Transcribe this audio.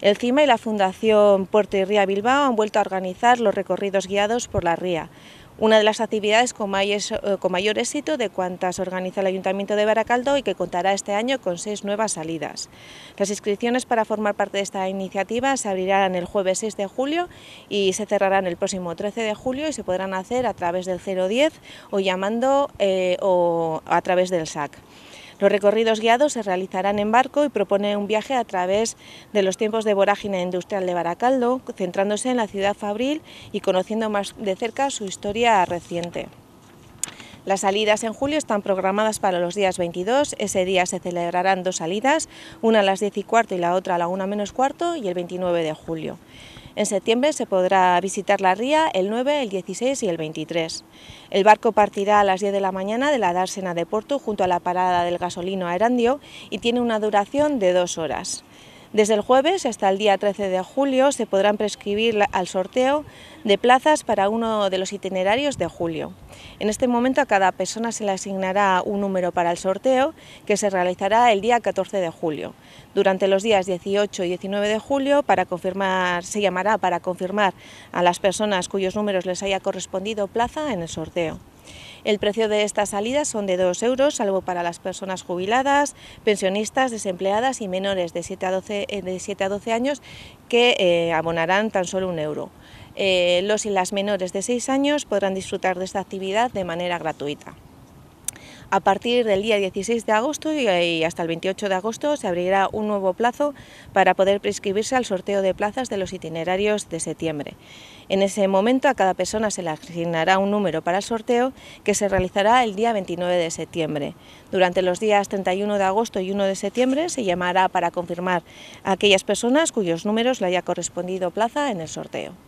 El CIMA y la Fundación Puerto y Ría Bilbao han vuelto a organizar los recorridos guiados por la ría, una de las actividades eh, con mayor, éxito de cuantas organiza el Ayuntamiento de Baracaldo y que contará este año con seis nuevas salidas. Las inscripciones para formar parte de esta iniciativa se abrirán el jueves 6 de julio y se cerrarán el próximo 13 de julio y se podrán hacer a través del 010 o llamando eh, o a través del SAC. Los recorridos guiados se realizarán en barco y propone un viaje a través de los tiempos de vorágine industrial de Baracaldo, centrándose en la ciudad fabril y conociendo más de cerca su historia reciente. Las salidas en julio están programadas para los días 22. Ese día se celebrarán dos salidas, una a las 10 y cuarto y la otra a la 1 menos cuarto y el 29 de julio. En septiembre se podrá visitar la ría el 9, el 16 y el 23. El barco partirá a las 10 de la mañana de la dársena de Porto junto a la parada del gasolino Aerandio y tiene una duración de dos horas. Desde el jueves hasta el día 13 de julio se podrán prescribir al sorteo de plazas para uno de los itinerarios de julio. En este momento a cada persona se le asignará un número para el sorteo que se realizará el día 14 de julio. Durante los días 18 y 19 de julio para confirmar, se llamará para confirmar a las personas cuyos números les haya correspondido plaza en el sorteo. El precio de estas salidas son de 2 euros, salvo para las personas jubiladas, pensionistas, desempleadas y menores de 7 a 12, eh, de a años que eh, abonarán tan solo un euro. Eh, los y las menores de 6 años podrán disfrutar de esta actividad de manera gratuita. A partir del día 16 de agosto y eh, hasta el 28 de agosto se abrirá un nuevo plazo para poder prescribirse al sorteo de plazas de los itinerarios de septiembre. En ese momento a cada persona se le asignará un número para el sorteo que se realizará el día 29 de septiembre. Durante los días 31 de agosto y 1 de septiembre se llamará para confirmar a aquellas personas cuyos números le haya correspondido plaza en el sorteo.